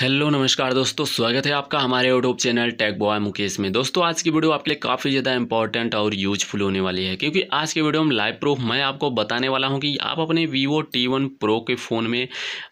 hello नमस्कार दोस्तों स्वागत है आपका हमारे YouTube channel tech boy Mukesh में दोस्तों आज की वीडियो आपके लिए काफ़ी ज़्यादा इंपॉर्टेंट और यूजफुल होने वाली है क्योंकि आज की वीडियो में लाइव प्रूफ मैं आपको बताने वाला हूं कि आप अपने वीवो टी वन प्रो के फ़ोन में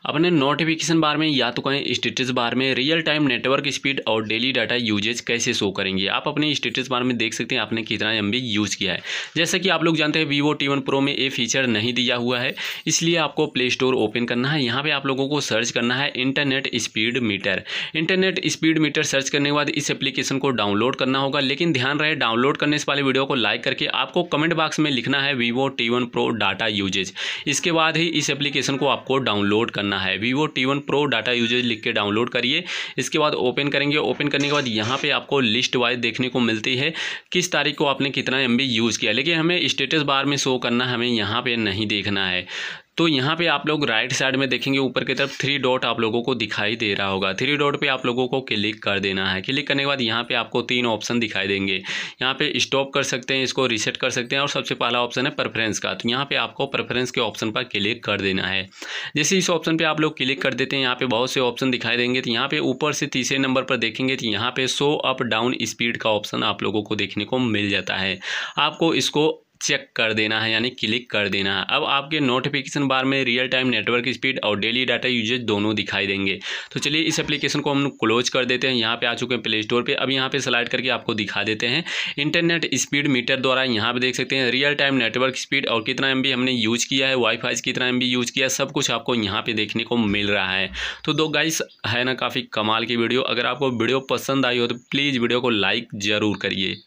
अपने नोटिफिकेशन बार में या तो कहें स्टेटस बार में रियल टाइम नेटवर्क स्पीड और डेली डाटा यूजेज कैसे शो करेंगे आप अपने स्टेटस बार में देख सकते हैं आपने कितना एम यूज़ किया है जैसा कि आप लोग जानते हैं वीवो टी प्रो में ये फीचर नहीं दिया हुआ है इसलिए आपको प्ले स्टोर ओपन करना है यहाँ पर आप लोगों को सर्च करना है internet speed speed meter internet speed meter search करने के बाद इस एप्लीकेशन को डाउनलोड करना होगा लेकिन ध्यान रहे डाउनलोड करने से पहले वीडियो को लाइक करके आपको कमेंट बॉक्स में लिखना है Vivo T one pro data usage इसके बाद ही इस एप्लीकेशन को आपको डाउनलोड करना है Vivo T one pro data usage लिख के डाउनलोड करिए इसके बाद ओपन करेंगे ओपन करने के बाद यहाँ पर आपको लिस्ट वाइज देखने को मिलती है किस तारीख को आपने कितना एम यूज़ किया लेकिन हमें स्टेटस बार में शो करना हमें यहाँ पर नहीं देखना है तो यहाँ पे आप लोग राइट साइड में देखेंगे ऊपर की तरफ थ्री डॉट आप लोगों को दिखाई दे रहा होगा थ्री डॉट पे आप लोगों को क्लिक कर देना है क्लिक करने के बाद यहाँ पे आपको तीन ऑप्शन दिखाई देंगे यहाँ पे स्टॉप कर सकते हैं इसको रिसेट कर सकते हैं और सबसे पहला ऑप्शन है प्रेफरेंस का तो यहाँ पे आपको प्रेफरेंस के ऑप्शन पर क्लिक कर देना है जैसे इस ऑप्शन पर आप लोग क्लिक कर देते हैं यहाँ पे बहुत से ऑप्शन दिखाई देंगे तो यहाँ पे ऊपर से तीसरे नंबर पर देखेंगे तो यहाँ पे शो अप डाउन स्पीड का ऑप्शन आप लोगों को देखने को मिल जाता है आपको इसको चेक कर देना है यानी क्लिक कर देना है अब आपके नोटिफिकेशन बार में रियल टाइम नेटवर्क स्पीड और डेली डाटा यूजेज दोनों दिखाई देंगे तो चलिए इस एप्लीकेशन को हम क्लोज कर देते हैं यहाँ पे आ चुके हैं प्ले स्टोर पर अब यहाँ पे स्लाइड करके आपको दिखा देते हैं इंटरनेट स्पीड मीटर द्वारा यहाँ पर देख सकते हैं रियल टाइम नेटवर्क स्पीड और कितना एम हमने यूज किया है वाईफाई कितना एम यूज किया सब कुछ आपको यहाँ पर देखने को मिल रहा है तो दो गाइस है ना काफ़ी कमाल की वीडियो अगर आपको वीडियो पसंद आई हो तो प्लीज़ वीडियो को लाइक ज़रूर करिए